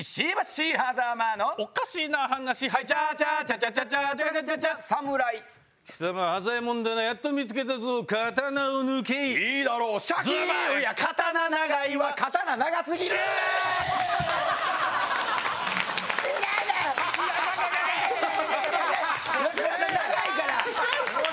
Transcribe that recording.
石橋狭間のおかしいな話はいちゃちゃちゃちゃちゃちゃちゃちゃちゃ侍貴様浅いもんだなやっと見つけたぞ刀を抜けいいだろうシャキーいや刀長いわ刀長すぎる